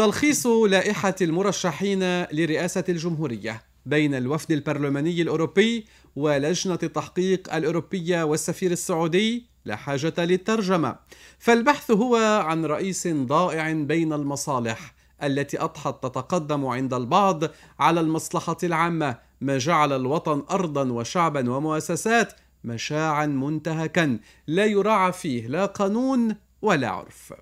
تلخيص لائحة المرشحين لرئاسة الجمهورية بين الوفد البرلماني الأوروبي ولجنة التحقيق الأوروبية والسفير السعودي لا حاجة للترجمة فالبحث هو عن رئيس ضائع بين المصالح التي أضحت تتقدم عند البعض على المصلحة العامة ما جعل الوطن أرضا وشعبا ومؤسسات مشاعا منتهكا لا يراعى فيه لا قانون ولا عرف